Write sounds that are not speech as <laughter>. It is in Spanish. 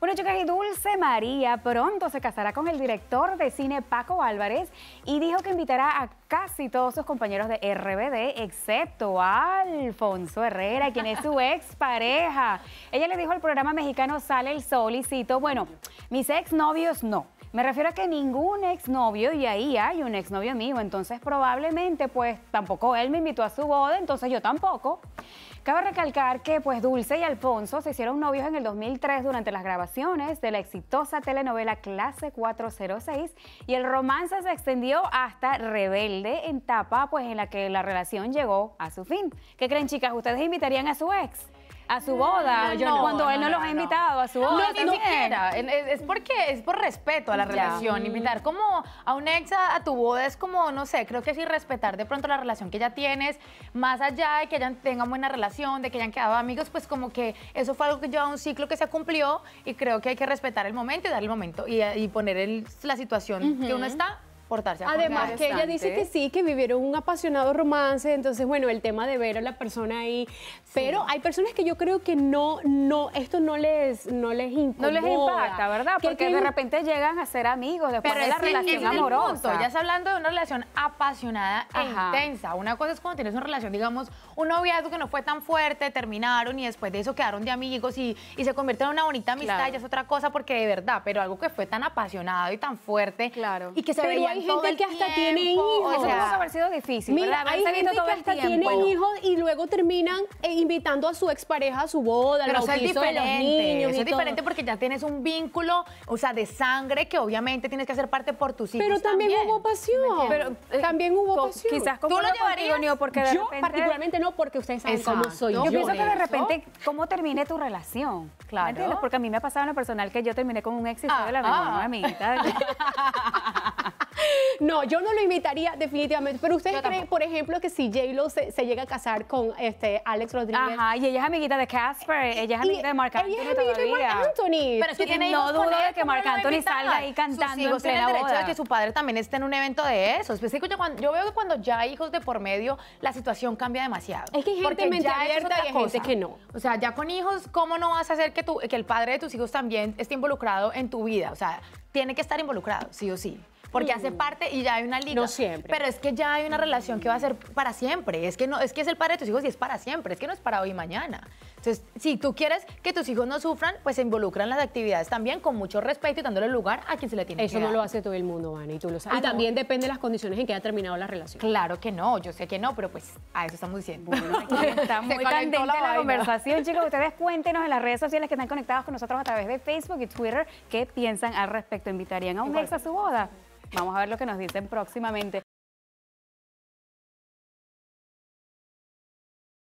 Bueno, chicas, y Dulce María pronto se casará con el director de cine Paco Álvarez y dijo que invitará a casi todos sus compañeros de RBD, excepto a Alfonso Herrera, quien es su <laughs> ex pareja. Ella le dijo al programa mexicano Sale el Sol bueno, mis ex novios no, me refiero a que ningún exnovio, y ahí hay un exnovio mío, entonces probablemente pues tampoco él me invitó a su boda, entonces yo tampoco. Cabe recalcar que pues Dulce y Alfonso se hicieron novios en el 2003 durante las grabaciones de la exitosa telenovela Clase 406 y el romance se extendió hasta Rebelde en tapa, pues en la que la relación llegó a su fin. ¿Qué creen chicas? ¿Ustedes invitarían a su ex? a su boda. cuando él no, los ha invitado a su boda. No, ni siquiera. Es porque es por respeto a la relación. Mm. Invitar como a un ex a, tu boda es como, no sé, creo que es respetar de pronto la relación que ya tienes, más allá de que hayan tengan buena relación, de que hayan quedado amigos, pues como que eso fue algo que lleva un ciclo que se cumplió y creo que hay que respetar el momento y dar el momento y, poner la situación que uno está Además, que ella dice que sí, que vivieron un apasionado romance, entonces, bueno, el tema de ver a la persona ahí. Pero hay personas que yo creo que no, no, esto no les, no les No les impacta, ¿verdad? Porque de repente llegan a ser amigos después de la relación amorosa. Ya está hablando de una relación apasionada e intensa. Una cosa es cuando tienes una relación, digamos, un noviazgo que no fue tan fuerte, terminaron y después de eso quedaron de amigos y, se convirtieron en una bonita amistad, y es otra cosa, porque de verdad, pero algo que fue tan apasionado y tan fuerte. Claro. Y que se veía hay gente que hasta tiene hijos. Eso puede haber sido difícil. Mira, hay gente que hasta tienen hijos y luego terminan eh, invitando a su expareja a su boda, Pero eso es diferente. los niños eso es diferente porque ya tienes un vínculo, o sea, de sangre que obviamente tienes que hacer parte por tus hijos. Pero también, hubo pasión. también hubo eh, pasión. Quizás como ¿Tú lo llevarías? porque yo particularmente no, porque ustedes saben Exacto. cómo soy yo. Yo pienso que de repente, ¿cómo termine tu relación? Claro. ¿Entiendes? Porque a mí me ha pasado en lo personal que yo terminé con un ex y ah, de la ah. amiguita. <laughs> No, yo no lo invitaría definitivamente. Pero ustedes creen, por ejemplo, que si J-Lo se, llega a casar con este Alex Rodríguez. Ajá, y ella es amiguita de Casper, ella es amiguita de Marc Anthony ella es amiguita de Anthony. Pero es que tiene no dudo de que Marc Anthony salga ahí cantando en plena el derecho de que su padre también esté en un evento de eso. yo veo que cuando ya hay hijos de por medio, la situación cambia demasiado. Es que hay gente mente abierta y hay gente que no. O sea, ya con hijos, ¿cómo no vas a hacer que el padre de tus hijos también esté involucrado en tu vida? O sea, tiene que estar involucrado, sí o sí porque hace parte y ya hay una liga. No siempre. Pero es que ya hay una relación que va a ser para siempre. Es que no, es que es el padre de tus hijos y es para siempre. Es que no es para hoy y mañana. Entonces, si tú quieres que tus hijos no sufran, pues se involucran las actividades también con mucho respeto y dándole lugar a quien se le tiene Eso no lo hace todo el mundo, Ana, y tú lo sabes. Ah, y también depende de las condiciones en que haya terminado la relación. Claro que no, yo sé que no, pero pues a eso estamos diciendo. <laughs> está muy candente la, conversación, <laughs> chicos. Ustedes cuéntenos en las redes sociales que están conectados con nosotros a través de Facebook y Twitter qué piensan al respecto. ¿Invitarían a un ex a su boda? Vamos a ver lo que nos dicen próximamente.